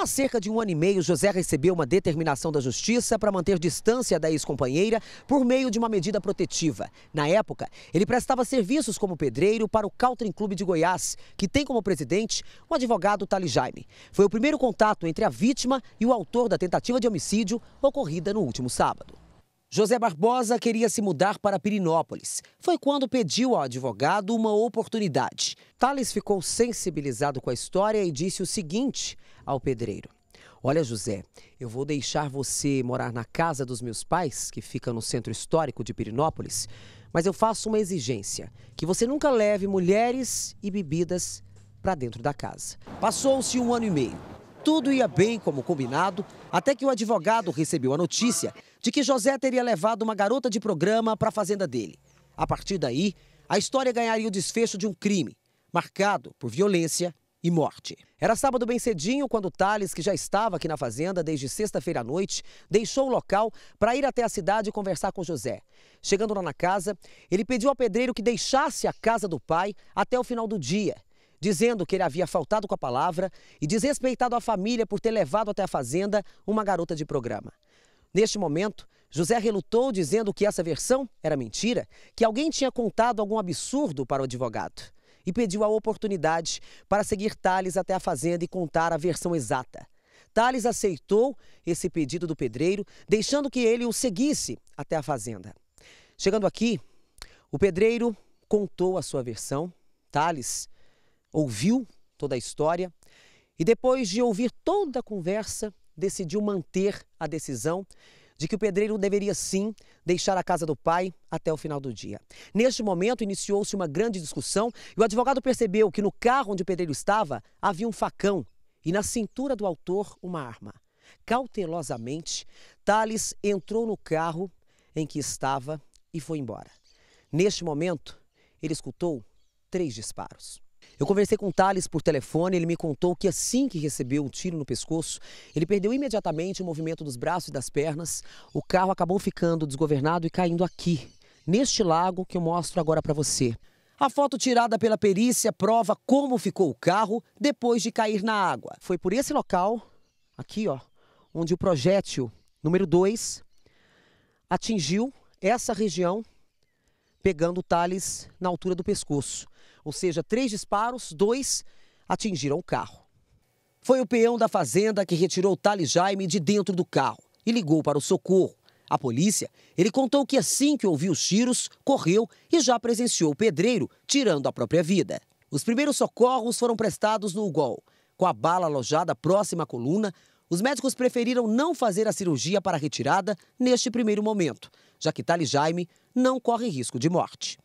Há cerca de um ano e meio, José recebeu uma determinação da Justiça para manter distância da ex-companheira por meio de uma medida protetiva. Na época, ele prestava serviços como pedreiro para o Caltrim Clube de Goiás, que tem como presidente o advogado Tali Jaime. Foi o primeiro contato entre a vítima e o autor da tentativa de homicídio ocorrida no último sábado. José Barbosa queria se mudar para Pirinópolis. Foi quando pediu ao advogado uma oportunidade. Thales ficou sensibilizado com a história e disse o seguinte ao pedreiro: Olha, José, eu vou deixar você morar na casa dos meus pais, que fica no centro histórico de Pirinópolis, mas eu faço uma exigência: que você nunca leve mulheres e bebidas para dentro da casa. Passou-se um ano e meio. Tudo ia bem como combinado, até que o advogado recebeu a notícia de que José teria levado uma garota de programa para a fazenda dele. A partir daí, a história ganharia o desfecho de um crime, marcado por violência e morte. Era sábado bem cedinho quando Thales, que já estava aqui na fazenda desde sexta-feira à noite, deixou o local para ir até a cidade e conversar com José. Chegando lá na casa, ele pediu ao pedreiro que deixasse a casa do pai até o final do dia dizendo que ele havia faltado com a palavra e desrespeitado a família por ter levado até a fazenda uma garota de programa. Neste momento, José relutou dizendo que essa versão era mentira, que alguém tinha contado algum absurdo para o advogado e pediu a oportunidade para seguir Tales até a fazenda e contar a versão exata. Tales aceitou esse pedido do pedreiro, deixando que ele o seguisse até a fazenda. Chegando aqui, o pedreiro contou a sua versão. Tales ouviu toda a história e, depois de ouvir toda a conversa, decidiu manter a decisão de que o pedreiro deveria sim deixar a casa do pai até o final do dia. Neste momento, iniciou-se uma grande discussão e o advogado percebeu que no carro onde o pedreiro estava havia um facão e na cintura do autor uma arma. Cautelosamente, Thales entrou no carro em que estava e foi embora. Neste momento, ele escutou três disparos. Eu conversei com Thales por telefone, ele me contou que assim que recebeu o um tiro no pescoço, ele perdeu imediatamente o movimento dos braços e das pernas, o carro acabou ficando desgovernado e caindo aqui, neste lago que eu mostro agora para você. A foto tirada pela perícia prova como ficou o carro depois de cair na água. Foi por esse local, aqui ó, onde o projétil número 2 atingiu essa região pegando o Thales na altura do pescoço. Ou seja, três disparos, dois atingiram o carro. Foi o peão da fazenda que retirou Thales Jaime de dentro do carro e ligou para o socorro. A polícia, ele contou que assim que ouviu os tiros, correu e já presenciou o pedreiro tirando a própria vida. Os primeiros socorros foram prestados no Ugol. Com a bala alojada próxima à coluna, os médicos preferiram não fazer a cirurgia para a retirada neste primeiro momento, já que Tali Jaime não corre risco de morte.